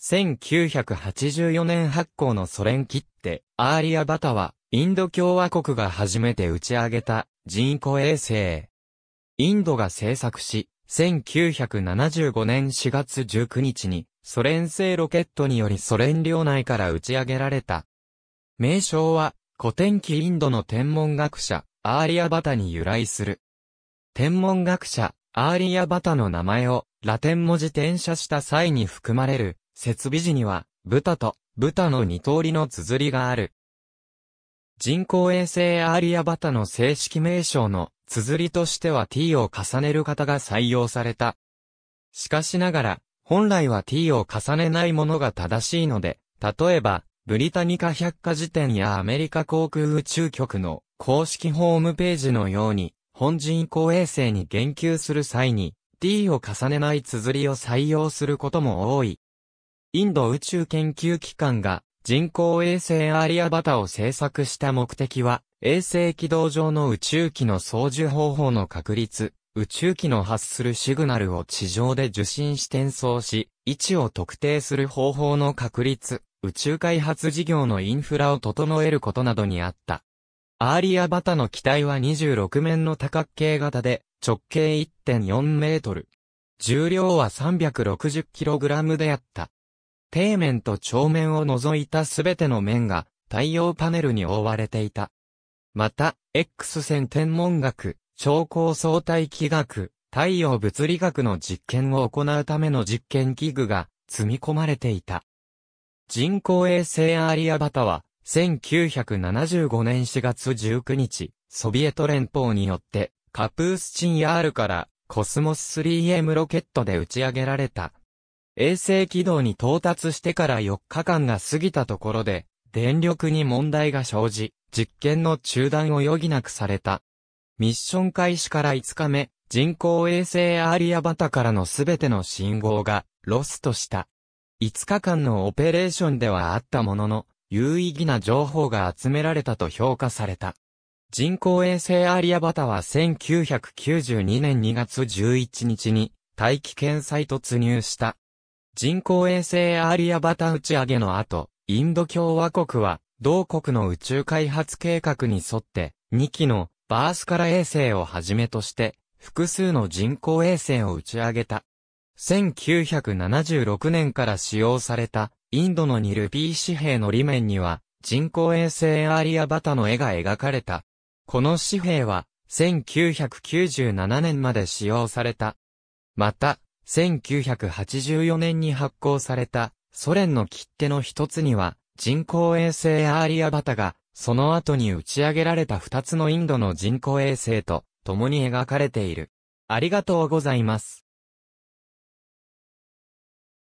1984年発行のソ連切手、アーリアバタは、インド共和国が初めて打ち上げた人工衛星。インドが製作し、1975年4月19日にソ連製ロケットによりソ連領内から打ち上げられた。名称は古典期インドの天文学者アーリアバタに由来する。天文学者アーリアバタの名前をラテン文字転写した際に含まれる設備時には、豚と豚の二通りの綴りがある。人工衛星アーリアバタの正式名称の綴りとしては t を重ねる方が採用された。しかしながら、本来は t を重ねないものが正しいので、例えば、ブリタニカ百科事典やアメリカ航空宇宙局の公式ホームページのように、本人工衛星に言及する際に、t を重ねない綴りを採用することも多い。インド宇宙研究機関が人工衛星アリアバタを製作した目的は、衛星軌道上の宇宙機の操縦方法の確立、宇宙機の発するシグナルを地上で受信し転送し、位置を特定する方法の確立、宇宙開発事業のインフラを整えることなどにあった。アーリアバタの機体は26面の多角形型で、直径1.4メートル。重量は 360kg であった。底面と頂面を除いたすべての面が太陽パネルに覆われていた。また、X 線天文学、超高相対気学、太陽物理学の実験を行うための実験器具が積み込まれていた。人工衛星アーリアバタは、1975年4月19日、ソビエト連邦によって、カプースチンヤールからコスモス 3M ロケットで打ち上げられた衛星軌道に到達してから4日間が過ぎたところで、電力に問題が生じ、実験の中断を余儀なくされた。ミッション開始から5日目、人工衛星アーリアバタからのすべての信号がロストした。5日間のオペレーションではあったものの、有意義な情報が集められたと評価された。人工衛星アーリアバタは1992年2月11日に大気圏再突入した。人工衛星アーリアバタ打ち上げの後、インド共和国は、同国の宇宙開発計画に沿って、2機のバースカラ衛星をはじめとして、複数の人工衛星を打ち上げた。1976年から使用された、インドのニルピー紙幣の裏面には、人工衛星アーリアバタの絵が描かれた。この紙幣は、1997年まで使用された。また、1984年に発行されたソ連の切手の一つには人工衛星アーリアバタがその後に打ち上げられた二つのインドの人工衛星と共に描かれている。ありがとうございます。